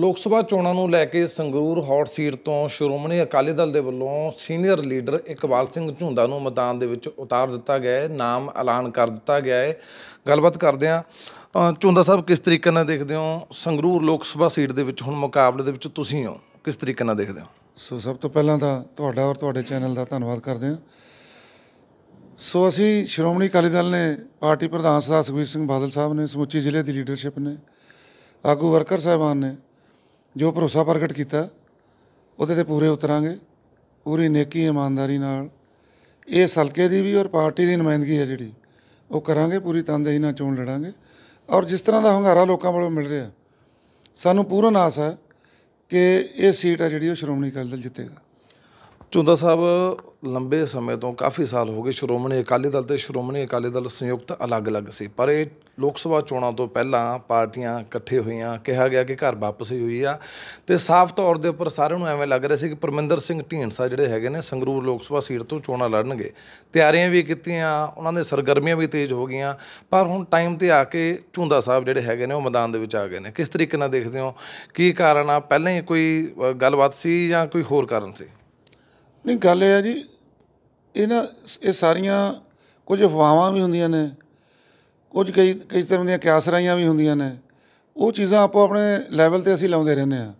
ਲੋਕ ਸਭਾ ਚੋਣਾਂ ਨੂੰ ਲੈ ਕੇ ਸੰਗਰੂਰ ਹੌਟ ਸੀਟ ਤੋਂ ਸ਼੍ਰੋਮਣੀ ਅਕਾਲੀ ਦਲ ਦੇ ਵੱਲੋਂ ਸੀਨੀਅਰ ਲੀਡਰ ਇਕਬਾਲ ਸਿੰਘ ਝੁੰਦਾ ਨੂੰ ਮੈਦਾਨ ਦੇ ਵਿੱਚ ਉਤਾਰ ਦਿੱਤਾ ਗਿਆ ਹੈ ਨਾਮ ਐਲਾਨ ਕਰ ਦਿੱਤਾ ਗਿਆ ਹੈ ਗੱਲਬਾਤ ਕਰਦੇ ਆ ਝੁੰਦਾ ਸਾਹਿਬ ਕਿਸ ਤਰੀਕੇ ਨਾਲ ਦੇਖਦੇ ਹੋ ਸੰਗਰੂਰ ਲੋਕ ਸਭਾ ਸੀਟ ਦੇ ਵਿੱਚ ਹੁਣ ਮੁਕਾਬਲੇ ਦੇ ਵਿੱਚ ਤੁਸੀਂ ਹੋ ਕਿਸ ਤਰੀਕੇ ਨਾਲ ਦੇਖਦੇ ਹੋ ਸੋ ਸਭ ਤੋਂ ਪਹਿਲਾਂ ਤਾਂ ਤੁਹਾਡਾ ਔਰ ਤੁਹਾਡੇ ਚੈਨਲ ਦਾ ਧੰਨਵਾਦ ਕਰਦੇ ਆ ਸੋ ਅਸੀਂ ਸ਼੍ਰੋਮਣੀ ਅਕਾਲੀ ਦਲ ਨੇ ਪਾਰਟੀ ਪ੍ਰਧਾਨ ਸਰਦਾਰ ਸੁਖਵੀਰ ਸਿੰਘ ਬਾਦਲ ਸਾਹਿਬ ਨੇ ਸਮੁੱਚੀ ਜ਼ਿਲ੍ਹੇ ਦੀ ਲੀਡਰਸ਼ਿਪ ਨੇ ਆਗੂ ਵਰਕਰ ਸਾਹਿਬਾਨ ਨੇ ਜੋ ਭਰੋਸਾ ਪ੍ਰਗਟ ਕੀਤਾ ਉਹਦੇ ਤੇ ਪੂਰੇ ਉਤਰਾਂਗੇ ਪੂਰੀ ਨੇਕੀ ਇਮਾਨਦਾਰੀ ਨਾਲ ਇਹ ਹਲਕੇ ਦੀ ਵੀ ਔਰ ਪਾਰਟੀ ਦੀ ਨੁਮਾਇੰਦਗੀ ਹੈ ਜਿਹੜੀ ਉਹ ਕਰਾਂਗੇ ਪੂਰੀ ਤਨਦੇਹੀ ਨਾਲ ਚੋਣ ਲੜਾਂਗੇ ਔਰ ਜਿਸ ਤਰ੍ਹਾਂ ਦਾ ਹੰਗਾਰਾ ਲੋਕਾਂ ਵੱਲੋਂ ਮਿਲ ਰਿਹਾ ਸਾਨੂੰ ਪੂਰਨ ਆਸ ਹੈ ਕਿ ਇਹ ਸੀਟ ਹੈ ਜਿਹੜੀ ਉਹ ਸ਼੍ਰੋਮਣੀ ਅਕਾਲੀ ਦਲ ਜਿੱਤੇਗਾ ਚੁੰਦਾ ਸਾਹਿਬ ਲੰਬੇ ਸਮੇਂ ਤੋਂ ਕਾਫੀ ਸਾਲ ਹੋ ਗਏ ਸ਼੍ਰੋਮਣੀ ਅਕਾਲੀ ਦਲ ਤੇ ਸ਼੍ਰੋਮਣੀ ਅਕਾਲੀ ਦਲ ਸੰਯੁਕਤ ਅਲੱਗ-ਅਲੱਗ ਸੀ ਪਰ ਇਹ ਲੋਕ ਸਭਾ ਚੋਣਾਂ ਤੋਂ ਪਹਿਲਾਂ ਪਾਰਟੀਆਂ ਇਕੱਠੇ ਹੋਈਆਂ ਕਿਹਾ ਗਿਆ ਕਿ ਘਰ ਵਾਪਸੀ ਹੋਈ ਆ ਤੇ ਸਾਫ਼ ਤੌਰ ਦੇ ਉੱਪਰ ਸਾਰਿਆਂ ਨੂੰ ਐਵੇਂ ਲੱਗ ਰਿਹਾ ਸੀ ਕਿ ਪਰਮਿੰਦਰ ਸਿੰਘ ਢੀਂਡਸਾ ਜਿਹੜੇ ਹੈਗੇ ਨੇ ਸੰਗਰੂਰ ਲੋਕ ਸਭਾ ਸੀਟ ਤੋਂ ਚੋਣਾਂ ਲੜਨਗੇ ਤਿਆਰੀਆਂ ਵੀ ਕੀਤੀਆਂ ਉਹਨਾਂ ਦੇ ਸਰਗਰਮੀਆਂ ਵੀ ਤੇਜ਼ ਹੋ ਗਈਆਂ ਪਰ ਹੁਣ ਟਾਈਮ ਤੇ ਆ ਕੇ ਝੁੰਦਾ ਸਾਹਿਬ ਜਿਹੜੇ ਹੈਗੇ ਨੇ ਉਹ ਮੈਦਾਨ ਦੇ ਵਿੱਚ ਆ ਗਏ ਨੇ ਕਿਸ ਤਰੀਕੇ ਨਾਲ ਦੇਖਦੇ ਹੋ ਕੀ ਕਾਰਨ ਆ ਪਹਿਲਾਂ ਹੀ ਕੋਈ ਗੱਲਬਾਤ ਸੀ ਜਾਂ ਕੋਈ ਹੋਰ ਕਾਰਨ ਸੀ ਨਹੀਂ ਗੱਲ ਇਹ ਆ ਜੀ ਨਾ ਇਹ ਸਾਰੀਆਂ ਕੁਝ ਅਫਵਾਹਾਂ ਵੀ ਹੁੰਦੀਆਂ ਨੇ ਕੁਝ ਕਈ ਕਈ ਤਰ੍ਹਾਂ ਦੀਆਂ ਕਿਆਸਰਾਈਆਂ ਵੀ ਹੁੰਦੀਆਂ ਨੇ ਉਹ ਚੀਜ਼ਾਂ ਆਪੋ ਆਪਣੇ ਲੈਵਲ ਤੇ ਅਸੀਂ ਲਾਉਂਦੇ ਰਹਿੰਦੇ ਆ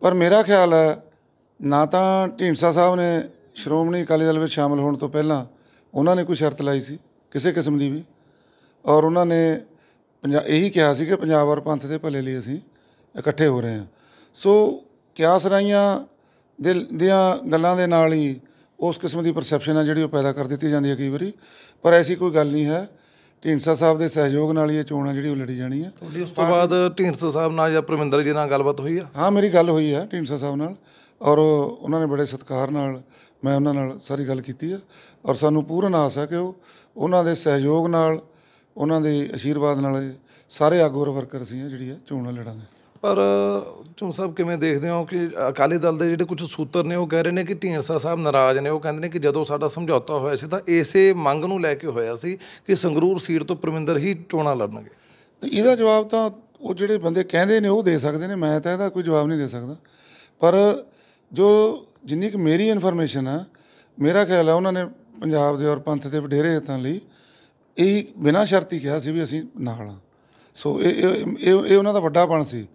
ਪਰ ਮੇਰਾ ਖਿਆਲ ਹੈ ਨਾ ਤਾਂ ਢੀਂਡਸਾ ਸਾਹਿਬ ਨੇ ਸ਼੍ਰੋਮਣੀ ਅਕਾਲੀ ਦਲ ਵਿੱਚ ਸ਼ਾਮਲ ਹੋਣ ਤੋਂ ਪਹਿਲਾਂ ਉਹਨਾਂ ਨੇ ਕੋਈ ਸ਼ਰਤ ਲਾਈ ਸੀ ਕਿਸੇ ਕਿਸਮ ਦੀ ਵੀ ਔਰ ਉਹਨਾਂ ਨੇ ਪੰਜਾਬ ਇਹੀ ਕਿਹਾ ਸੀ ਕਿ ਪੰਜਾਬ ਔਰ ਪੰਥ ਦੇ ਭਲੇ ਲਈ ਅਸੀਂ ਇਕੱਠੇ ਹੋ ਰਹੇ ਹਾਂ ਸੋ ਕਿਆਸਰਾਈਆਂ ਦੇ ਦੀਆਂ ਗੱਲਾਂ ਦੇ ਨਾਲ ਹੀ ਉਸ ਕਿਸਮ ਦੀ ਪਰਸੈਪਸ਼ਨ ਆ ਜਿਹੜੀ ਉਹ ਪੈਦਾ ਕਰ ਦਿੱਤੀ ਜਾਂਦੀ ਹੈ ਕਈ ਵਾਰੀ ਪਰ ਐਸੀ ਕੋਈ ਗੱਲ ਨਹੀਂ ਹੈ ਢੀਂਡਸਾ ਸਾਹਿਬ ਦੇ ਸਹਿਯੋਗ ਨਾਲ ਹੀ ਇਹ ਚੋਣ ਆ ਜਿਹੜੀ ਉਹ ਲੜੀ ਜਾਣੀ ਹੈ ਉਸ ਤੋਂ ਬਾਅਦ ਢੀਂਡਸਾ ਸਾਹਿਬ ਨਾਲ ਜਾਂ ਪ੍ਰਮਿੰਦਰ ਜੀ ਨਾਲ ਗੱਲਬਾਤ ਹੋਈ ਆ ਹਾਂ ਮੇਰੀ ਗੱਲ ਹੋਈ ਆ ਢੀਂਡਸਾ ਸਾਹਿਬ ਨਾਲ ਔਰ ਉਹਨਾਂ ਨੇ ਬੜੇ ਸਤਿਕਾਰ ਨਾਲ ਮੈਂ ਉਹਨਾਂ ਨਾਲ ਸਾਰੀ ਗੱਲ ਕੀਤੀ ਆ ਔਰ ਸਾਨੂੰ ਪੂਰਨ ਆਸ ਹੈ ਕਿ ਉਹ ਉਹਨਾਂ ਦੇ ਸਹਿਯੋਗ ਨਾਲ ਉਹਨਾਂ ਦੇ ਅਸ਼ੀਰਵਾਦ ਨਾਲ ਸਾਰੇ ਆਗੂ ਵਰਕਰ ਆ ਜਿਹੜੀ ਆ ਚੋਣਾਂ ਲੜਾਂਗੇ ਪਰ ਝੂੰ ਸਾਹਿਬ ਕਿਵੇਂ ਦੇਖਦੇ ਹੋ ਕਿ ਅਕਾਲੀ ਦਲ ਦੇ ਜਿਹੜੇ ਕੁਝ ਸੂਤਰ ਨੇ ਉਹ ਕਹਿ ਰਹੇ ਨੇ ਕਿ ਢੀਂਸਾ ਸਾਹਿਬ ਨਾਰਾਜ਼ ਨੇ ਉਹ ਕਹਿੰਦੇ ਨੇ ਕਿ ਜਦੋਂ ਸਾਡਾ ਸਮਝੌਤਾ ਹੋਇਆ ਸੀ ਤਾਂ ਇਸੇ ਮੰਗ ਨੂੰ ਲੈ ਕੇ ਹੋਇਆ ਸੀ ਕਿ ਸੰਗਰੂਰ ਸੀਟ ਤੋਂ ਪਰਮਿੰਦਰ ਹੀ ਚੋਣਾਂ ਲੜਨਗੇ ਤੇ ਇਹਦਾ ਜਵਾਬ ਤਾਂ ਉਹ ਜਿਹੜੇ ਬੰਦੇ ਕਹਿੰਦੇ ਨੇ ਉਹ ਦੇ ਸਕਦੇ ਨੇ ਮੈਂ ਤਾਂ ਇਹਦਾ ਕੋਈ ਜਵਾਬ ਨਹੀਂ ਦੇ ਸਕਦਾ ਪਰ ਜੋ ਜਿੰਨੀ ਕਿ ਮੇਰੀ ਇਨਫੋਰਮੇਸ਼ਨ ਆ ਮੇਰਾ ਖਿਆਲ ਆ ਉਹਨਾਂ ਨੇ ਪੰਜਾਬ ਦੇ ਔਰ ਪੰਥ ਦੇ ਵਡੇਰੇ ਹਿੱਤਾਂ ਲਈ ਇਹ ਬਿਨਾਂ ਸ਼ਰਤੀ ਕਿਹਾ ਸੀ ਵੀ ਅਸੀਂ ਨਾਲ ਆ ਸੋ ਇਹ ਇਹ ਇਹ ਉਹਨਾਂ ਦਾ ਵੱਡਾ ਪਣ ਸੀ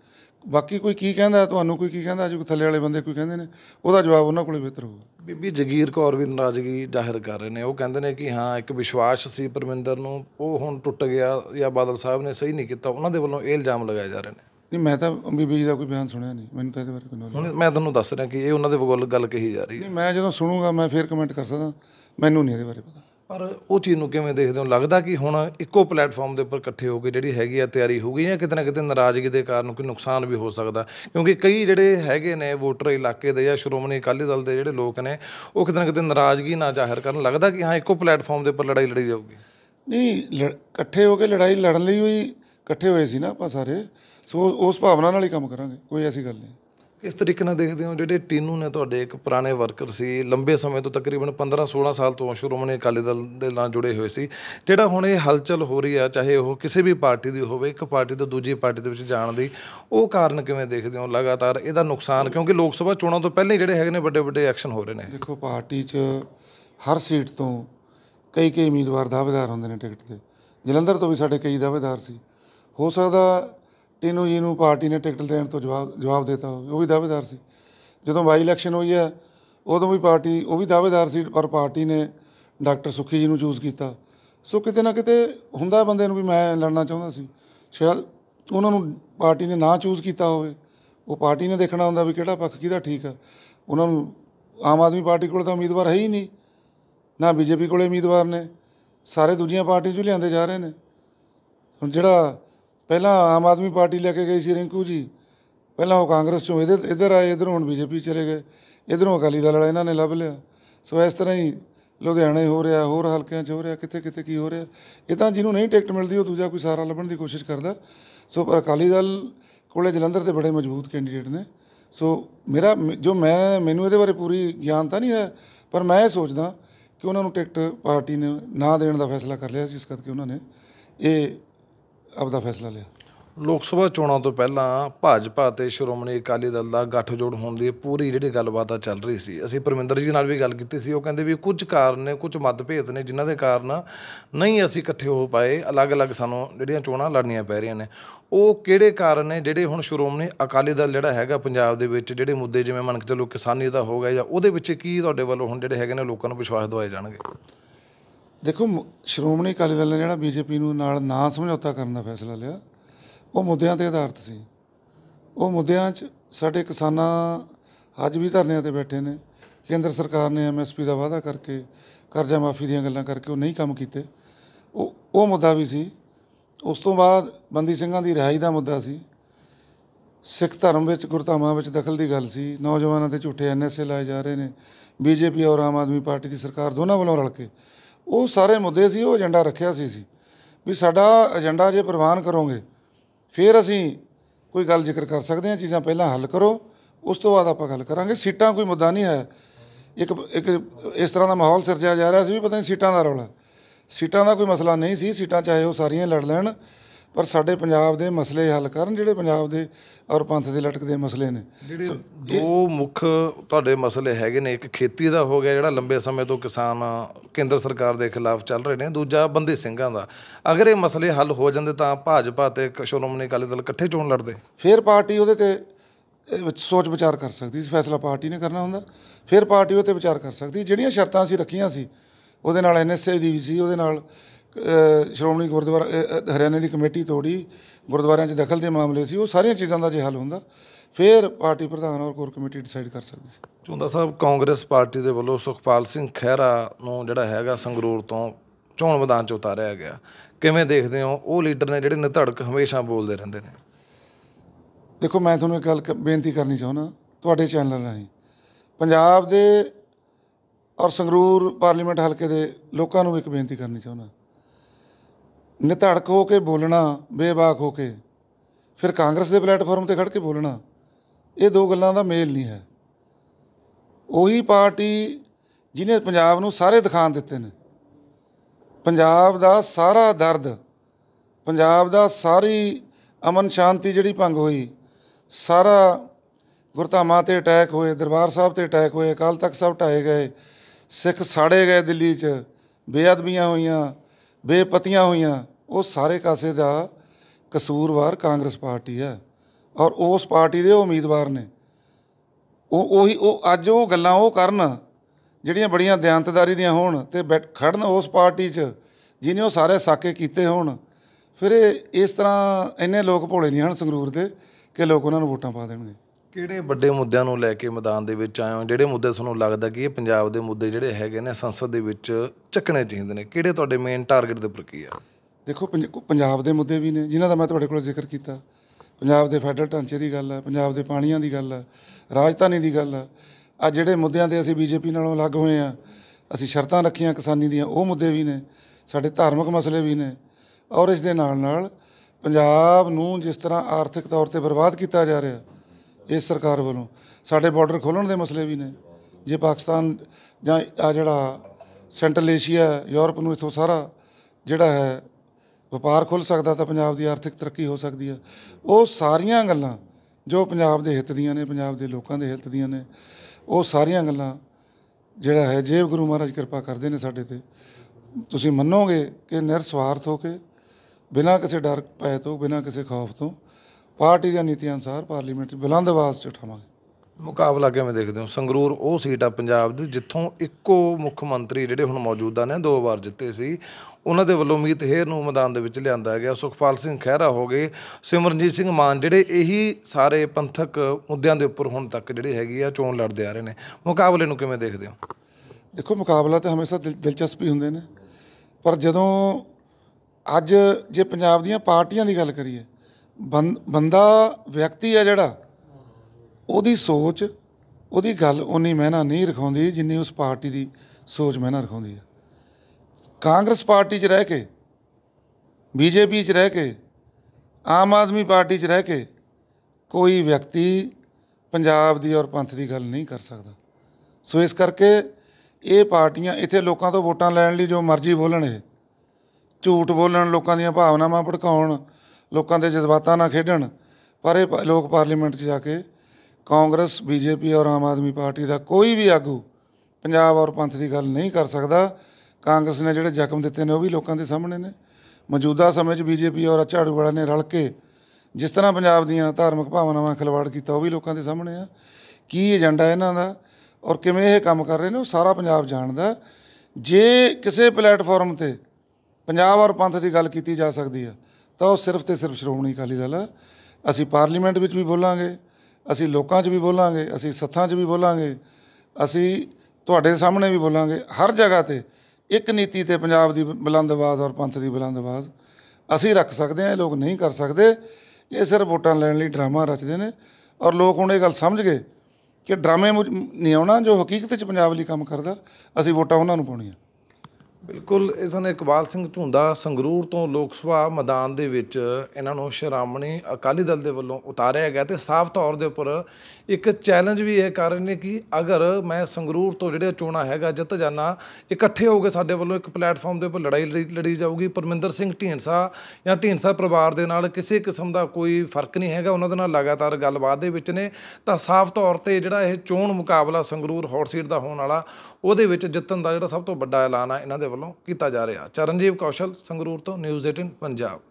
ਬਾਕੀ ਕੋਈ ਕੀ ਕਹਿੰਦਾ ਤੁਹਾਨੂੰ ਕੋਈ ਕੀ ਕਹਿੰਦਾ ਅਜੇ ਥੱਲੇ ਵਾਲੇ ਬੰਦੇ ਕੋਈ ਕਹਿੰਦੇ ਨੇ ਉਹਦਾ ਜਵਾਬ ਉਹਨਾਂ ਕੋਲੇ ਬਿਹਤਰ ਹੋਊਗਾ ਬੀਬੀ ਜਗੀਰ ਕੌਰ ਵੀ ਨਾਰਾਜ਼ਗੀ ਜ਼ਾਹਿਰ ਕਰ ਰਹੇ ਨੇ ਉਹ ਕਹਿੰਦੇ ਨੇ ਕਿ ਹਾਂ ਇੱਕ ਵਿਸ਼ਵਾਸ ਸੀ ਪਰਮਿੰਦਰ ਨੂੰ ਉਹ ਹੁਣ ਟੁੱਟ ਗਿਆ ਜਾਂ ਬਾਦਲ ਸਾਹਿਬ ਨੇ ਸਹੀ ਨਹੀਂ ਕੀਤਾ ਉਹਨਾਂ ਦੇ ਵੱਲੋਂ ਇਹ ਇਲਜ਼ਾਮ ਲਗਾਏ ਜਾ ਰਹੇ ਨੇ ਨਹੀਂ ਮੈਂ ਤਾਂ ਬੀਬੀ ਜੀ ਦਾ ਕੋਈ ਬਿਆਨ ਸੁਣਿਆ ਨਹੀਂ ਮੈਨੂੰ ਤਾਂ ਇਹਦੇ ਬਾਰੇ ਕੋਈ ਹੁਣ ਮੈਂ ਤੁਹਾਨੂੰ ਦੱਸ ਰਿਹਾ ਕਿ ਇਹ ਉਹਨਾਂ ਦੇ ਵੱਲ ਗੱਲ ਕਹੀ ਜਾ ਰਹੀ ਹੈ ਨਹੀਂ ਮੈਂ ਜਦੋਂ ਸੁਣੂਗਾ ਮੈਂ ਫੇਰ ਕਮੈਂਟ ਕਰ ਸਕਦਾ ਮੈਨੂੰ ਨਹੀਂ ਇਹਦੇ ਬਾਰੇ ਪਤਾ ਪਰ ਉਹ ਚੀਜ਼ ਨੂੰ ਕਿਵੇਂ ਦੇਖਦੇ ਹੋ ਲੱਗਦਾ ਕਿ ਹੁਣ ਇੱਕੋ ਪਲੇਟਫਾਰਮ ਦੇ ਉੱਪਰ ਇਕੱਠੇ ਹੋ ਕੇ ਜਿਹੜੀ ਹੈਗੀ ਆ ਤਿਆਰੀ ਹੋ ਗਈ ਜਾਂ ਕਿਤੇ ਨਾ ਕਿਤੇ ਨਾਰਾਜ਼ਗੀ ਦੇ ਕਾਰਨ ਕੋਈ ਨੁਕਸਾਨ ਵੀ ਹੋ ਸਕਦਾ ਕਿਉਂਕਿ ਕਈ ਜਿਹੜੇ ਹੈਗੇ ਨੇ ਵੋਟਰ ਇਲਾਕੇ ਦੇ ਜਾਂ ਸ਼੍ਰੋਮਣੀ ਅਕਾਲੀ ਦਲ ਦੇ ਜਿਹੜੇ ਲੋਕ ਨੇ ਉਹ ਕਿਤੇ ਨਾ ਕਿਤੇ ਨਾਰਾਜ਼ਗੀ ਨਾ ਜ਼ਾਹਿਰ ਕਰਨ ਲੱਗਦਾ ਕਿ ਹਾਂ ਇੱਕੋ ਪਲੇਟਫਾਰਮ ਦੇ ਉੱਪਰ ਲੜਾਈ ਲੜੀ ਜਾਊਗੀ ਨਹੀਂ ਇਕੱਠੇ ਹੋ ਕੇ ਲੜਾਈ ਲੜਨ ਲਈ ਹੋਈ ਇਕੱਠੇ ਹੋਏ ਸੀ ਨਾ ਆਪਾਂ ਸਾਰੇ ਸੋ ਉਸ ਭਾਵਨਾ ਨਾਲ ਹੀ ਕੰਮ ਕਰਾਂਗੇ ਕੋਈ ਐਸੀ ਗੱਲ ਨਹੀਂ ਕਿਸ ਤਰੀਕੇ ਨਾਲ ਦੇਖਦੇ ਹੋ ਜਿਹੜੇ ਟੀਨੂ ਨੇ ਤੁਹਾਡੇ ਇੱਕ ਪੁਰਾਣੇ ਵਰਕਰ ਸੀ ਲੰਬੇ ਸਮੇਂ ਤੋਂ ਤਕਰੀਬਨ 15-16 ਸਾਲ ਤੋਂ ਸ਼੍ਰੋਮਣੀ ਅਕਾਲੀ ਦਲ ਦੇ ਨਾਲ ਜੁੜੇ ਹੋਏ ਸੀ ਜਿਹੜਾ ਹੁਣ ਇਹ ਹਲਚਲ ਹੋ ਰਹੀ ਆ ਚਾਹੇ ਉਹ ਕਿਸੇ ਵੀ ਪਾਰਟੀ ਦੀ ਹੋਵੇ ਇੱਕ ਪਾਰਟੀ ਤੋਂ ਦੂਜੀ ਪਾਰਟੀ ਦੇ ਵਿੱਚ ਜਾਣ ਦੀ ਉਹ ਕਾਰਨ ਕਿਵੇਂ ਦੇਖਦੇ ਹੋ ਲਗਾਤਾਰ ਇਹਦਾ ਨੁਕਸਾਨ ਕਿਉਂਕਿ ਲੋਕ ਸਭਾ ਚੋਣਾਂ ਤੋਂ ਪਹਿਲਾਂ ਹੀ ਜਿਹੜੇ ਹੈਗੇ ਨੇ ਵੱਡੇ ਵੱਡੇ ਐਕਸ਼ਨ ਹੋ ਰਹੇ ਨੇ ਦੇਖੋ ਪਾਰਟੀ 'ਚ ਹਰ ਸੀਟ ਤੋਂ ਕਈ ਕਈ ਉਮੀਦਵਾਰ ਦਾਅਵੇਦਾਰ ਹੁੰਦੇ ਨੇ ਟਿਕਟ ਦੇ ਜਲੰਧਰ ਤੋਂ ਵੀ ਸਾਡੇ ਕਈ ਦਾਅਵੇਦਾਰ ਸੀ ਹੋ ਸਕਦਾ ਟੀਨੂ ਜੀ ਨੂੰ ਪਾਰਟੀ ਨੇ ਟਿਕਟ ਦੇਣ ਤੋਂ ਜਵਾਬ ਜਵਾਬ ਦਿੱਤਾ ਉਹ ਵੀ ਦਾਅਵੇਦਾਰ ਸੀ ਜਦੋਂ ਬਾਈ ਇਲੈਕਸ਼ਨ ਹੋਈ ਹੈ ਉਦੋਂ ਵੀ ਪਾਰਟੀ ਉਹ ਵੀ ਦਾਅਵੇਦਾਰ ਸੀ ਪਰ ਪਾਰਟੀ ਨੇ ਡਾਕਟਰ ਸੁਖੀ ਜੀ ਨੂੰ ਚੂਜ਼ ਕੀਤਾ ਸੋ ਕਿਤੇ ਨਾ ਕਿਤੇ ਹੁੰਦਾ ਬੰਦੇ ਨੂੰ ਵੀ ਮੈਂ ਲੜਨਾ ਚਾਹੁੰਦਾ ਸੀ ਸ਼ਾਇਦ ਉਹਨਾਂ ਨੂੰ ਪਾਰਟੀ ਨੇ ਨਾ ਚੂਜ਼ ਕੀਤਾ ਹੋਵੇ ਉਹ ਪਾਰਟੀ ਨੇ ਦੇਖਣਾ ਹੁੰਦਾ ਵੀ ਕਿਹੜਾ ਪੱਖ ਕਿਹਦਾ ਠੀਕ ਆ ਉਹਨਾਂ ਨੂੰ ਆਮ ਆਦਮੀ ਪਾਰਟੀ ਕੋਲ ਤਾਂ ਉਮੀਦਵਾਰ ਹੈ ਹੀ ਨਹੀਂ ਨਾ ਬੀਜੇਪੀ ਕੋਲੇ ਉਮੀਦਵਾਰ ਨੇ ਸਾਰੇ ਦੂਜੀਆਂ ਪਾਰਟੀਆਂ ਚੋਂ ਲਿਆਂਦੇ ਜਾ ਰਹੇ ਨੇ ਹੁਣ ਜਿਹੜਾ ਪਹਿਲਾਂ ਆਮ ਆਦਮੀ ਪਾਰਟੀ ਲੈ ਕੇ ਗਈ ਸੀ ਰਿੰਕੂ ਜੀ ਪਹਿਲਾਂ ਉਹ ਕਾਂਗਰਸ ਚੋਂ ਇਧਰ ਇਧਰ ਆਏ ਇਧਰੋਂ ਹੁਣ ਬੀਜੇਪੀ ਚਲੇ ਗਏ ਇਧਰੋਂ ਅਕਾਲੀ ਦਲ ਵਾਲਾ ਇਹਨਾਂ ਨੇ ਲੱਭ ਲਿਆ ਸੋ ਇਸ ਤਰ੍ਹਾਂ ਹੀ ਲੁਧਿਆਣੇ ਹੋ ਰਿਹਾ ਹੋਰ ਹਲਕਿਆਂ 'ਚ ਹੋ ਰਿਹਾ ਕਿੱਥੇ ਕਿੱਥੇ ਕੀ ਹੋ ਰਿਹਾ ਇਹ ਤਾਂ ਜਿਹਨੂੰ ਨਹੀਂ ਟਿਕਟ ਮਿਲਦੀ ਉਹ ਦੂਜਾ ਕੋਈ ਸਾਰਾ ਲੱਭਣ ਦੀ ਕੋਸ਼ਿਸ਼ ਕਰਦਾ ਸੋ ਪਰ ਅਕਾਲੀ ਦਲ ਕੋਲੇ ਜਲੰਧਰ ਤੇ ਬੜੇ ਮਜ਼ਬੂਤ ਕੈਂਡੀਡੇਟ ਨੇ ਸੋ ਮੇਰਾ ਜੋ ਮੈਂ ਮੈਨੂੰ ਇਹਦੇ ਬਾਰੇ ਪੂਰੀ ਗਿਆਨ ਤਾਂ ਨਹੀਂ ਹੈ ਪਰ ਮੈਂ ਇਹ ਸੋਚਦਾ ਕਿ ਉਹਨਾਂ ਨੂੰ ਟਿਕਟ ਪਾਰਟੀ ਨੇ ਨਾ ਦੇਣ ਦਾ ਫੈਸਲਾ ਕਰ ਲਿਆ ਸੀ ਇਸ ਕਰਕੇ ਉਹਨਾਂ ਨੇ ਇਹ ਆਪਦਾ ਫੈਸਲਾ ਲਿਆ ਲੋਕ ਸਭਾ ਚੋਣਾਂ ਤੋਂ ਪਹਿਲਾਂ ਭਾਜਪਾ ਤੇ ਸ਼੍ਰੋਮਣੀ ਅਕਾਲੀ ਦਲ ਦਾ ਗੱਠਜੋੜ ਹੋਣ ਦੀ ਪੂਰੀ ਜਿਹੜੀ ਗੱਲਬਾਤ ਆ ਚੱਲ ਰਹੀ ਸੀ ਅਸੀਂ ਪਰਮਿੰਦਰ ਜੀ ਨਾਲ ਵੀ ਗੱਲ ਕੀਤੀ ਸੀ ਉਹ ਕਹਿੰਦੇ ਵੀ ਕੁਝ ਕਾਰਨ ਨੇ ਕੁਝ ਮਤਭੇਦ ਨੇ ਜਿਨ੍ਹਾਂ ਦੇ ਕਾਰਨ ਨਹੀਂ ਅਸੀਂ ਇਕੱਠੇ ਹੋ ਪਾਏ ਅਲੱਗ-ਅਲੱਗ ਸਾਨੂੰ ਜਿਹੜੀਆਂ ਚੋਣਾਂ ਲੜਨੀਆਂ ਪੈ ਰਹੀਆਂ ਨੇ ਉਹ ਕਿਹੜੇ ਕਾਰਨ ਨੇ ਜਿਹੜੇ ਹੁਣ ਸ਼੍ਰੋਮਣੀ ਅਕਾਲੀ ਦਲ ਜਿਹੜਾ ਹੈਗਾ ਪੰਜਾਬ ਦੇ ਵਿੱਚ ਜਿਹੜੇ ਮੁੱਦੇ ਜਿਵੇਂ ਮੰਨ ਕੇ ਕਿਸਾਨੀ ਦਾ ਹੋ ਗਿਆ ਜਾਂ ਉਹਦੇ ਵਿੱਚ ਕੀ ਤੁਹਾਡੇ ਵੱਲੋਂ ਹੁਣ ਜਿਹੜੇ ਹੈਗੇ ਨੇ ਲੋਕਾਂ ਨੂੰ ਵਿਸ਼ਵਾਸ ਦਵਾਏ ਜਾਣਗੇ ਦੇਖੋ ਸ਼੍ਰੋਮਣੀ ਅਕਾਲੀ ਦਲ ਨੇ ਜਿਹੜਾ ਬੀਜੇਪੀ ਨੂੰ ਨਾਲ ਨਾ ਸਮਝੌਤਾ ਕਰਨ ਦਾ ਫੈਸਲਾ ਲਿਆ ਉਹ ਮੁੱਦਿਆਂ ਤੇ ਆਧਾਰਿਤ ਸੀ ਉਹ ਮੁੱਦਿਆਂ 'ਚ ਸਾਡੇ ਕਿਸਾਨਾਂ ਅੱਜ ਵੀ ਧਰਨਿਆਂ ਤੇ ਬੈਠੇ ਨੇ ਕੇਂਦਰ ਸਰਕਾਰ ਨੇ ਐਮਐਸਪੀ ਦਾ ਵਾਅਦਾ ਕਰਕੇ ਕਰਜ਼ਾ ਮਾਫੀ ਦੀਆਂ ਗੱਲਾਂ ਕਰਕੇ ਉਹ ਨਹੀਂ ਕੰਮ ਕੀਤੇ ਉਹ ਉਹ ਮੁੱਦਾ ਵੀ ਸੀ ਉਸ ਤੋਂ ਬਾਅਦ ਬੰਦੀ ਸਿੰਘਾਂ ਦੀ ਰਿਹਾਈ ਦਾ ਮੁੱਦਾ ਸੀ ਸਿੱਖ ਧਰਮ ਵਿੱਚ ਗੁਰਤਾਮਾ ਵਿੱਚ ਦਖਲ ਦੀ ਗੱਲ ਸੀ ਨੌਜਵਾਨਾਂ ਤੇ ਝੂਠੇ ਐਨਐਸਏ ਲਾਏ ਜਾ ਰਹੇ ਨੇ ਬੀਜੇਪੀ ਔਰ ਆਮ ਆਦਮੀ ਪਾਰਟੀ ਦੀ ਸਰਕਾਰ ਦੋਨਾਂ ਵੱਲੋਂ ਰਲ ਕੇ ਉਹ ਸਾਰੇ ਮੁੱਦੇ ਸੀ ਉਹ ਏਜੰਡਾ ਰੱਖਿਆ ਸੀ ਸੀ ਵੀ ਸਾਡਾ ਏਜੰਡਾ ਜੇ ਪ੍ਰਵਾਨ ਕਰੋਗੇ ਫਿਰ ਅਸੀਂ ਕੋਈ ਗੱਲ ਜ਼ਿਕਰ ਕਰ ਸਕਦੇ ਹਾਂ ਚੀਜ਼ਾਂ ਪਹਿਲਾਂ ਹੱਲ ਕਰੋ ਉਸ ਤੋਂ ਬਾਅਦ ਆਪਾਂ ਗੱਲ ਕਰਾਂਗੇ ਸੀਟਾਂ ਕੋਈ ਮੁੱਦਾ ਨਹੀਂ ਹੈ ਇੱਕ ਇੱਕ ਇਸ ਤਰ੍ਹਾਂ ਦਾ ਮਾਹੌਲ ਸਿਰਜਿਆ ਜਾ ਰਿਹਾ ਸੀ ਵੀ ਪਤਾ ਨਹੀਂ ਸੀਟਾਂ ਦਾ ਰੌਲਾ ਸੀਟਾਂ ਦਾ ਕੋਈ ਮਸਲਾ ਨਹੀਂ ਸੀ ਸੀਟਾਂ ਚਾਹੇ ਉਹ ਸਾਰੀਆਂ ਲੜ ਲੈਣ ਪਰ ਸਾਡੇ ਪੰਜਾਬ ਦੇ ਮਸਲੇ ਹੱਲ ਕਰਨ ਜਿਹੜੇ ਪੰਜਾਬ ਦੇ ਔਰ ਪੰਥ ਦੇ ਲਟਕਦੇ ਮਸਲੇ ਨੇ ਜਿਹੜੇ ਦੋ ਮੁੱਖ ਤੁਹਾਡੇ ਮਸਲੇ ਹੈਗੇ ਨੇ ਇੱਕ ਖੇਤੀ ਦਾ ਹੋ ਗਿਆ ਜਿਹੜਾ ਲੰਬੇ ਸਮੇਂ ਤੋਂ ਕਿਸਾਨ ਕੇਂਦਰ ਸਰਕਾਰ ਦੇ ਖਿਲਾਫ ਚੱਲ ਰਹੇ ਨੇ ਦੂਜਾ ਬੰਦੇ ਸਿੰਘਾਂ ਦਾ ਅਗਰ ਇਹ ਮਸਲੇ ਹੱਲ ਹੋ ਜਾਂਦੇ ਤਾਂ ਭਾਜਪਾ ਤੇ ਸ਼੍ਰੋਮਣੀ ਅਕਾਲੀ ਦਲ ਇਕੱਠੇ ਚੋਣ ਲੜਦੇ ਫਿਰ ਪਾਰਟੀ ਉਹਦੇ ਤੇ ਸੋਚ ਵਿਚਾਰ ਕਰ ਸਕਦੀ ਸੀ ਫੈਸਲਾ ਪਾਰਟੀ ਨੇ ਕਰਨਾ ਹੁੰਦਾ ਫਿਰ ਪਾਰਟੀ ਉਹ ਤੇ ਵਿਚਾਰ ਕਰ ਸਕਦੀ ਜਿਹੜੀਆਂ ਸ਼ਰਤਾਂ ਅਸੀਂ ਰੱਖੀਆਂ ਸੀ ਉਹਦੇ ਨਾਲ ਐਨਐਸਏ ਦੀ ਵੀ ਸੀ ਉਹਦੇ ਨਾਲ ਸ਼੍ਰੋਮਣੀ ਗੁਰਦੁਆਰਾ ਹਰਿਆਣੇ ਦੀ ਕਮੇਟੀ ਤੋੜੀ ਗੁਰਦੁਆਰਿਆਂ 'ਚ ਦਖਲ ਦੇ ਮਾਮਲੇ ਸੀ ਉਹ ਸਾਰੀਆਂ ਚੀਜ਼ਾਂ ਦਾ ਜੇ ਹੱਲ ਹੁੰਦਾ ਫਿਰ ਪਾਰਟੀ ਪ੍ਰਧਾਨ ਔਰ ਕੋਰ ਕਮੇਟੀ ਡਿਸਾਈਡ ਕਰ ਸਕਦੀ ਸੀ ਚੁੰਦਾ ਸਾਹਿਬ ਕਾਂਗਰਸ ਪਾਰਟੀ ਦੇ ਵੱਲੋਂ ਸੁਖਪਾਲ ਸਿੰਘ ਖਹਿਰਾ ਨੂੰ ਜਿਹੜਾ ਹੈਗਾ ਸੰਗਰੂਰ ਤੋਂ ਚੋਣ ਮੈਦਾਨ 'ਚ ਉਤਾਰਿਆ ਗਿਆ ਕਿਵੇਂ ਦੇਖਦੇ ਹੋ ਉਹ ਲੀਡਰ ਨੇ ਜਿਹੜੇ ਨਿਧੜਕ ਹਮੇਸ਼ਾ ਬੋਲਦੇ ਰਹਿੰਦੇ ਨੇ ਦੇਖੋ ਮੈਂ ਤੁਹਾਨੂੰ ਇੱਕ ਗੱਲ ਬੇਨਤੀ ਕਰਨੀ ਚਾਹੁੰਦਾ ਤੁਹਾਡੇ ਚੈਨਲ ਰਾਹੀਂ ਪੰਜਾਬ ਦੇ ਔਰ ਸੰਗਰੂਰ ਪਾਰਲੀਮੈਂਟ ਹਲਕੇ ਦੇ ਲੋਕਾਂ ਨੂੰ ਇੱਕ ਬੇਨਤੀ ਕਰਨੀ ਚਾਹੁੰਦਾ ਨਿਧੜਕ ਹੋ ਕੇ ਬੋਲਣਾ ਬੇਬਾਕ ਹੋ ਕੇ ਫਿਰ ਕਾਂਗਰਸ ਦੇ ਪਲੇਟਫਾਰਮ ਤੇ ਖੜ ਕੇ ਬੋਲਣਾ ਇਹ ਦੋ ਗੱਲਾਂ ਦਾ ਮੇਲ ਨਹੀਂ ਹੈ ਉਹੀ ਪਾਰਟੀ ਜਿਨੇ ਪੰਜਾਬ ਨੂੰ ਸਾਰੇ ਦਿਖਾਣ ਦਿੱਤੇ ਨੇ ਪੰਜਾਬ ਦਾ ਸਾਰਾ ਦਰਦ ਪੰਜਾਬ ਦਾ ਸਾਰੀ ਅਮਨ ਸ਼ਾਂਤੀ ਜਿਹੜੀ ਭੰਗ ਹੋਈ ਸਾਰਾ ਗੁਰਤਾਮਾ ਤੇ ਅਟੈਕ ਹੋਏ ਦਰਬਾਰ ਸਾਹਿਬ ਤੇ ਅਟੈਕ ਹੋਏ ਅਕਾਲ ਤਖਤ ਸਭ ਟਾਏ ਗਏ ਸਿੱਖ ਸਾੜੇ ਗਏ ਦਿੱਲੀ 'ਚ ਬੇਅਦਬੀਆਂ ਹੋਈਆਂ ਬੇਪਤੀਆਂ ਹੋਈਆਂ ਉਹ ਸਾਰੇ ਕਾਸੇ ਦਾ ਕਸੂਰਵਾਰ ਕਾਂਗਰਸ ਪਾਰਟੀ ਹੈ ਔਰ ਉਸ ਪਾਰਟੀ ਦੇ ਉਮੀਦਵਾਰ ਨੇ ਉਹ ਉਹੀ ਉਹ ਅੱਜ ਉਹ ਗੱਲਾਂ ਉਹ ਕਰਨ ਜਿਹੜੀਆਂ ਬੜੀਆਂ ਦਿਆਨਤਦਾਰੀ ਦੀਆਂ ਹੋਣ ਤੇ ਖੜਨ ਉਸ ਪਾਰਟੀ 'ਚ ਜਿਨੇ ਉਹ ਸਾਰੇ ਸਾਕੇ ਕੀਤੇ ਹੋਣ ਫਿਰ ਇਸ ਤਰ੍ਹਾਂ ਇੰਨੇ ਲੋਕ ਭੋਲੇ ਨਹੀਂ ਹਨ ਸੰਗਰੂਰ ਦੇ ਕਿ ਲੋਕ ਉਹਨਾਂ ਨੂੰ ਵੋਟਾਂ ਪਾ ਦੇਣਗੇ ਕਿਹੜੇ ਵੱਡੇ ਮੁੱਦਿਆਂ ਨੂੰ ਲੈ ਕੇ ਮੈਦਾਨ ਦੇ ਵਿੱਚ ਆਇਆ ਹੋ ਜਿਹੜੇ ਮੁੱਦੇ ਤੁਹਾਨੂੰ ਲੱਗਦਾ ਕਿ ਇਹ ਪੰਜਾਬ ਦੇ ਮੁੱਦੇ ਜਿਹੜੇ ਹੈਗੇ ਨੇ ਸੰਸਦ ਦੇ ਵਿੱਚ ਚੱਕਣੇ ਚਾਹੀਦੇ ਨੇ ਕਿਹੜੇ ਤੁਹਾਡੇ ਮੇਨ ਟਾਰਗੇਟ ਦੇ ਉੱਪਰ ਕੀ ਆ ਦੇਖੋ ਪੰਜਾਬ ਦੇ ਮੁੱਦੇ ਵੀ ਨੇ ਜਿਨ੍ਹਾਂ ਦਾ ਮੈਂ ਤੁਹਾਡੇ ਕੋਲ ਜ਼ਿਕਰ ਕੀਤਾ ਪੰਜਾਬ ਦੇ ਫੈਡਰਲ ਢਾਂਚੇ ਦੀ ਗੱਲ ਆ ਪੰਜਾਬ ਦੇ ਪਾਣੀਆਂ ਦੀ ਗੱਲ ਆ ਰਾਜਧਾਨੀ ਦੀ ਗੱਲ ਆ ਆ ਜਿਹੜੇ ਮੁੱਦਿਆਂ ਤੇ ਅਸੀਂ ਬੀਜੇਪੀ ਨਾਲੋਂ ਅਲੱਗ ਹੋਏ ਆ ਅਸੀਂ ਸ਼ਰਤਾਂ ਰੱਖੀਆਂ ਕਿਸਾਨੀ ਦੀਆਂ ਉਹ ਮੁੱਦੇ ਵੀ ਨੇ ਸਾਡੇ ਧਾਰਮਿਕ ਮਸਲੇ ਵੀ ਨੇ ਔਰ ਇਸ ਦੇ ਨਾਲ ਨਾਲ ਪੰਜਾਬ ਨੂੰ ਜਿਸ ਤਰ੍ਹਾਂ ਆਰਥਿਕ ਤੌਰ ਤੇ ਬਰਬਾਦ ਕੀਤਾ ਜਾ ਰਿਹਾ ਇਸ ਸਰਕਾਰ ਵੱਲੋਂ ਸਾਡੇ ਬਾਰਡਰ ਖੋਲਣ ਦੇ ਮਸਲੇ ਵੀ ਨੇ ਜੇ ਪਾਕਿਸਤਾਨ ਜਾਂ ਆ ਜਿਹੜਾ ਸੈਂਟਰਲ ਏਸ਼ੀਆ ਯੂਰਪ ਨੂੰ ਇਥੋਂ ਸਾਰਾ ਜਿਹੜਾ ਹੈ ਵਪਾਰ ਖੁੱਲ ਸਕਦਾ ਤਾਂ ਪੰਜਾਬ ਦੀ ਆਰਥਿਕ ਤਰੱਕੀ ਹੋ ਸਕਦੀ ਹੈ ਉਹ ਸਾਰੀਆਂ ਗੱਲਾਂ ਜੋ ਪੰਜਾਬ ਦੇ ਹਿੱਤ ਦੀਆਂ ਨੇ ਪੰਜਾਬ ਦੇ ਲੋਕਾਂ ਦੇ ਹਿੱਤ ਦੀਆਂ ਨੇ ਉਹ ਸਾਰੀਆਂ ਗੱਲਾਂ ਜਿਹੜਾ ਹੈ ਜੇਬ ਗੁਰੂ ਮਹਾਰਾਜ ਕਿਰਪਾ ਕਰਦੇ ਨੇ ਸਾਡੇ ਤੇ ਤੁਸੀਂ ਮੰਨੋਗੇ ਕਿ ਨਿਰਸਵਾਰਥ ਹੋ ਕੇ ਬਿਨਾਂ ਕਿਸੇ ਡਰ ਪੈ ਤੋਂ ਬਿਨਾਂ ਕਿਸੇ ਖੌਫ ਤੋਂ ਪਾਰਟੀ ਦੀਆਂ ਨੀਤੀਆਂ ਅਨੁਸਾਰ ਪਾਰਲੀਮੈਂਟ ਵਿੱਚ ਬੁਲੰਦ ਆਵਾਜ਼ 'ਚ ਉਠਾਵਾਂਗੇ ਮੁਕਾਬਲਾ ਕਿਵੇਂ ਦੇਖਦੇ ਹੋ ਸੰਗਰੂਰ ਉਹ ਸੀਟ ਆ ਪੰਜਾਬ ਦੀ ਜਿੱਥੋਂ ਇੱਕੋ ਮੁੱਖ ਮੰਤਰੀ ਜਿਹੜੇ ਹੁਣ ਮੌਜੂਦਾ ਨੇ ਦੋ ਵਾਰ ਜਿੱਤੇ ਸੀ ਉਹਨਾਂ ਦੇ ਵੱਲੋਂ ਮੀਤ ਹੇਰ ਨੂੰ ਮੈਦਾਨ ਦੇ ਵਿੱਚ ਲਿਆਂਦਾ ਗਿਆ ਸੁਖਪਾਲ ਸਿੰਘ ਖਹਿਰਾ ਹੋ ਗਏ ਸਿਮਰਨਜੀਤ ਸਿੰਘ ਮਾਨ ਜਿਹੜੇ ਇਹੀ ਸਾਰੇ ਪੰਥਕ ਮੁੱਦਿਆਂ ਦੇ ਉੱਪਰ ਹੁਣ ਤੱਕ ਜਿਹੜੇ ਹੈਗੇ ਆ ਚੋਣ ਲੜਦੇ ਆ ਰਹੇ ਨੇ ਮੁਕਾਬਲੇ ਨੂੰ ਕਿਵੇਂ ਦੇਖਦੇ ਹੋ ਦੇਖੋ ਮੁਕਾਬਲਾ ਤਾਂ ਹਮੇਸ਼ਾ ਦਿਲਚਸਪੀ ਹੁੰਦੇ ਨੇ ਪਰ ਜਦੋਂ ਅੱਜ ਜੇ ਪੰਜਾਬ ਦੀਆਂ ਪਾਰਟੀਆਂ ਦੀ ਗੱਲ ਕਰੀਏ ਬੰਦਾ ਵਿਅਕਤੀ ਆ ਜਿਹੜਾ ਉਹਦੀ ਸੋਚ ਉਹਦੀ ਗੱਲ ਉਨੀ ਮਹਿਨਾ ਨਹੀਂ ਰਖਾਉਂਦੀ ਜਿੰਨੀ ਉਸ ਪਾਰਟੀ ਦੀ ਸੋਚ ਮਹਿਨਾ ਰਖਾਉਂਦੀ ਹੈ ਕਾਂਗਰਸ ਪਾਰਟੀ 'ਚ ਰਹਿ ਕੇ ਬੀਜੇਪੀ 'ਚ ਰਹਿ ਕੇ ਆਮ ਆਦਮੀ ਪਾਰਟੀ 'ਚ ਰਹਿ ਕੇ ਕੋਈ ਵਿਅਕਤੀ ਪੰਜਾਬ ਦੀ ਔਰ ਪੰਥ ਦੀ ਗੱਲ ਨਹੀਂ ਕਰ ਸਕਦਾ ਸੋ ਇਸ ਕਰਕੇ ਇਹ ਪਾਰਟੀਆਂ ਇੱਥੇ ਲੋਕਾਂ ਤੋਂ ਵੋਟਾਂ ਲੈਣ ਲਈ ਜੋ ਮਰਜ਼ੀ ਬੋਲਣ ਝੂਠ ਬੋਲਣ ਲੋਕਾਂ ਦੀਆਂ ਭਾਵਨਾਵਾਂ ਭੜਕਾਉਣ ਲੋਕਾਂ ਦੇ ਜਜ਼ਬਾਤਾਂ ਨਾਲ ਖੇਡਣ ਪਰ ਇਹ ਲੋਕ ਪਾਰਲੀਮੈਂਟ 'ਚ ਜਾ ਕੇ ਕਾਂਗਰਸ ਬੀਜੇਪੀ ਔਰ ਆਮ ਆਦਮੀ ਪਾਰਟੀ ਦਾ ਕੋਈ ਵੀ ਆਗੂ ਪੰਜਾਬ ਔਰ ਪੰਥ ਦੀ ਗੱਲ ਨਹੀਂ ਕਰ ਸਕਦਾ ਕਾਂਗਰਸ ਨੇ ਜਿਹੜੇ ਜ਼ਖਮ ਦਿੱਤੇ ਨੇ ਉਹ ਵੀ ਲੋਕਾਂ ਦੇ ਸਾਹਮਣੇ ਨੇ ਮੌਜੂਦਾ ਸਮੇਂ 'ਚ ਬੀਜੇਪੀ ਔਰ ਝਾੜੂ ਵਾਲਿਆਂ ਨੇ ਰਲ ਕੇ ਜਿਸ ਤਰ੍ਹਾਂ ਪੰਜਾਬ ਦੀਆਂ ਧਾਰਮਿਕ ਭਾਵਨਾਵਾਂ ਖਿਲਵਾੜ ਕੀਤਾ ਉਹ ਵੀ ਲੋਕਾਂ ਦੇ ਸਾਹਮਣੇ ਆ ਕੀ ਏਜੰਡਾ ਇਹਨਾਂ ਦਾ ਔਰ ਕਿਵੇਂ ਇਹ ਕੰਮ ਕਰ ਰਹੇ ਨੇ ਉਹ ਸਾਰਾ ਪੰਜਾਬ ਜਾਣਦਾ ਜੇ ਕਿਸੇ ਪਲੇਟਫਾਰਮ ਤੇ ਪੰਜਾਬ ਔਰ ਪੰਥ ਦੀ ਗੱਲ ਕੀਤੀ ਜਾ ਸਕਦੀ ਆ ਤਾਂ ਉਹ ਸਿਰਫ ਤੇ ਸਿਰਫ ਸ਼੍ਰੋਮਣੀ ਅਕਾਲੀ ਦਲ ਆ ਅਸੀਂ ਪਾਰਲੀਮੈਂਟ ਵਿੱਚ ਵੀ ਬੋਲਾਂਗੇ ਅਸੀਂ ਲੋਕਾਂ 'ਚ ਵੀ ਬੋਲਾਂਗੇ ਅਸੀਂ ਸੱਥਾਂ 'ਚ ਵੀ ਬੋਲਾਂਗੇ ਅਸੀਂ ਤੁਹਾਡੇ ਸਾਹਮਣੇ ਵੀ ਬੋਲਾਂਗੇ ਹਰ ਜਗ੍ਹਾ ਤੇ ਇੱਕ ਨੀਤੀ ਤੇ ਪੰਜਾਬ ਦੀ ਬੁਲੰਦ ਆਵਾਜ਼ ਔਰ ਪੰਥ ਦੀ ਬੁਲੰਦ ਆਵਾਜ਼ ਅਸੀਂ ਰੱਖ ਸਕਦੇ ਹਾਂ ਇਹ ਲੋਕ ਨਹੀਂ ਕਰ ਸਕਦੇ ਇਹ ਸਿਰਫ ਵੋਟਾਂ ਲੈਣ ਲਈ ਡਰਾਮਾ ਰਚਦੇ ਨੇ ਔਰ ਲੋਕ ਹੁਣ ਇਹ ਗੱਲ ਸਮਝ ਗਏ ਕਿ ਡਰਾਮੇ ਨਹੀਂ ਆਉਣਾ ਜੋ ਹਕੀਕਤ 'ਚ ਪੰਜਾਬ ਲਈ ਕੰਮ ਕਰਦਾ ਅਸੀਂ ਵੋਟਾਂ ਉਹਨਾਂ ਨੂੰ ਪਾਉਣੀਆਂ ਬਿਲਕੁਲ ਇਸ ਨੇ ਇਕਬਾਲ ਸਿੰਘ ਝੁੰਦਾ ਸੰਗਰੂਰ ਤੋਂ ਲੋਕ ਸਭਾ ਮੈਦਾਨ ਦੇ ਵਿੱਚ ਇਹਨਾਂ ਨੂੰ ਸ਼ਰਾਮਣੀ ਅਕਾਲੀ ਦਲ ਦੇ ਵੱਲੋਂ ਉਤਾਰਿਆ ਗਿਆ ਤੇ ਸਾਫ਼ ਤੌਰ ਦੇ ਉੱਪਰ ਇੱਕ ਚੈਲੰਜ ਵੀ ਇਹ ਕਰ ਰਹੇ ਨੇ ਕਿ ਅਗਰ ਮੈਂ ਸੰਗਰੂਰ ਤੋਂ ਜਿਹੜੇ ਚੋਣਾ ਹੈਗਾ ਜਿੱਤ ਜਾਣਾ ਇਕੱਠੇ ਹੋ ਕੇ ਸਾਡੇ ਵੱਲੋਂ ਇੱਕ ਪਲੇਟਫਾਰਮ ਦੇ ਉੱਪਰ ਲੜਾਈ ਲੜੀ ਜਾਊਗੀ ਪਰਮਿੰਦਰ ਸਿੰਘ ਢੀਂਡਸਾ ਜਾਂ ਢੀਂਡਸਾ ਪਰਿਵਾਰ ਦੇ ਨਾਲ ਕਿਸੇ ਕਿਸਮ ਦਾ ਕੋਈ ਫਰਕ ਨਹੀਂ ਹੈਗਾ ਉਹਨਾਂ ਦੇ ਨਾਲ ਲਗਾਤਾਰ ਗੱਲਬਾਤ ਦੇ ਵਿੱਚ ਨੇ ਤਾਂ ਸਾਫ਼ ਤੌਰ ਤੇ ਜਿਹੜਾ ਇਹ ਚੋਣ ਮੁਕਾਬਲਾ ਸੰਗਰੂਰ ਹੌਟ ਸੀਟ ਦਾ ਹੋਣ ਵਾਲਾ ਉਹਦੇ ਵਿੱਚ ਜਿੱਤਣ ਦਾ ਜਿਹੜਾ ਸਭ ਤੋਂ ਵੱਡਾ ਐਲਾਨ ਆ ਇਹਨਾਂ ਦੇ ਦੇ ਵੱਲੋਂ ਕੀਤਾ ਜਾ ਰਿਹਾ ਚਰਨਜੀਵ ਕੌਸ਼ਲ ਸੰਗਰੂਰ ਤੋਂ ਨਿਊਜ਼ 18 ਪੰਜਾਬ